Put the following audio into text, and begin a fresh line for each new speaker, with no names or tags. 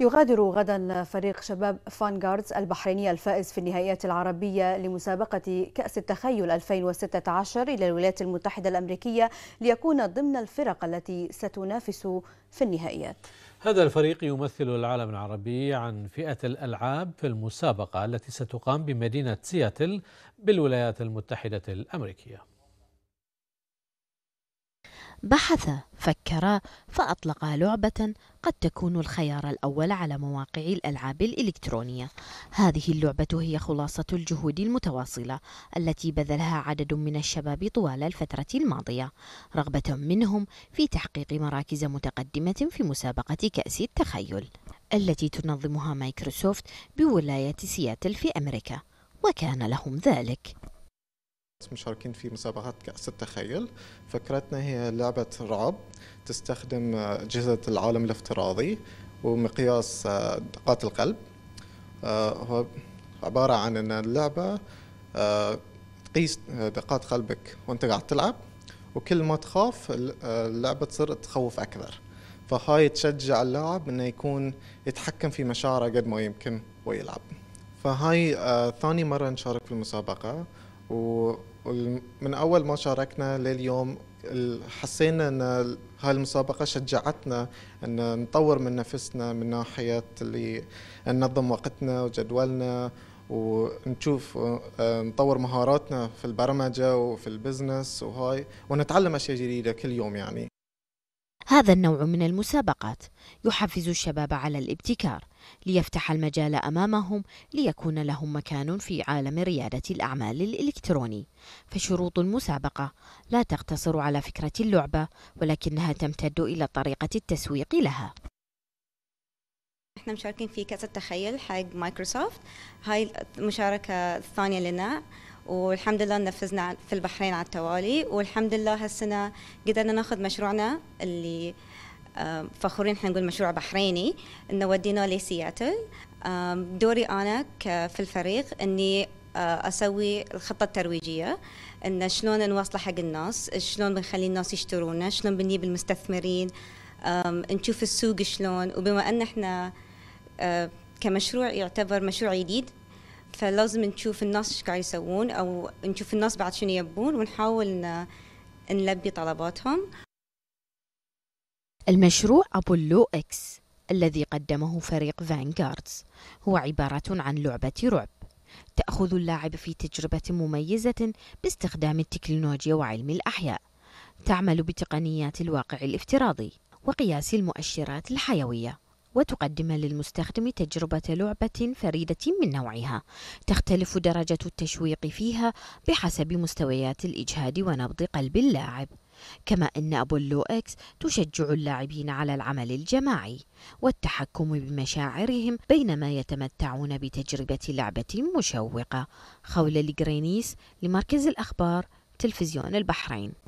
يغادر غدا فريق شباب فانغاردز البحريني الفائز في النهائيات العربية لمسابقة كأس التخيل 2016 إلى الولايات المتحدة الأمريكية ليكون ضمن الفرق التي ستنافس في النهائيات
هذا الفريق يمثل العالم العربي عن فئة الألعاب في المسابقة التي ستقام بمدينة سياتل بالولايات المتحدة الأمريكية
بحث فكر فأطلق لعبة قد تكون الخيار الأول على مواقع الألعاب الإلكترونية هذه اللعبة هي خلاصة الجهود المتواصلة التي بذلها عدد من الشباب طوال الفترة الماضية رغبة منهم في تحقيق مراكز متقدمة في مسابقة كأس التخيل التي تنظمها مايكروسوفت بولاية
سياتل في أمريكا وكان لهم ذلك مشاركين في مسابقات كأس التخيل فكرتنا هي لعبة رعب تستخدم أجهزة العالم الافتراضي ومقياس آه، دقات القلب آه، هو عبارة عن أن اللعبة آه، تقيس دقات قلبك وأنت قاعد تلعب وكل ما تخاف اللعبة تصير تخوف أكثر فهاي تشجع اللاعب أنه يكون يتحكم في مشاعره قد ما يمكن ويلعب فهاي ثاني مرة نشارك في المسابقة و من اول ما شاركنا لليوم حسينا ان هاي المسابقه شجعتنا ان نطور من نفسنا من ناحيه اللي ننظم وقتنا وجدولنا ونشوف آه، نطور مهاراتنا في البرمجه وفي البزنس وهاي ونتعلم اشياء جديده كل يوم يعني
هذا النوع من المسابقات يحفز الشباب على الابتكار ليفتح المجال امامهم ليكون لهم مكان في عالم رياده الاعمال الالكتروني فشروط المسابقه لا تقتصر على فكره اللعبه ولكنها تمتد الى طريقه التسويق لها
احنا مشاركين في كاس التخيل حق مايكروسوفت هاي المشاركه الثانيه لنا والحمد لله نفذنا في البحرين على التوالي والحمد لله هالسنة قدرنا ناخذ مشروعنا اللي فخورين احنا نقول مشروع بحريني انه وديناه لسياتل دوري انا في الفريق اني آه، اسوي الخطه الترويجيه ان شلون نوصله حق الناس شلون بنخلي الناس يشترونا شلون بنجيب المستثمرين نشوف السوق شلون وبما ان احنا آه، كمشروع يعتبر مشروع جديد فلازم نشوف الناس ايش قاعد يسوون او نشوف الناس بعد شنو يبون ونحاول نلبي طلباتهم
المشروع أبولو إكس الذي قدمه فريق فانغاردز هو عبارة عن لعبة رعب تأخذ اللاعب في تجربة مميزة باستخدام التكنولوجيا وعلم الأحياء تعمل بتقنيات الواقع الافتراضي وقياس المؤشرات الحيويه وتقدم للمستخدم تجربة لعبة فريدة من نوعها تختلف درجة التشويق فيها بحسب مستويات الإجهاد ونبض قلب اللاعب كما أن أبولو إكس تشجع اللاعبين على العمل الجماعي والتحكم بمشاعرهم بينما يتمتعون بتجربة لعبة مشوقة خولة لجرينيس لمركز الأخبار تلفزيون البحرين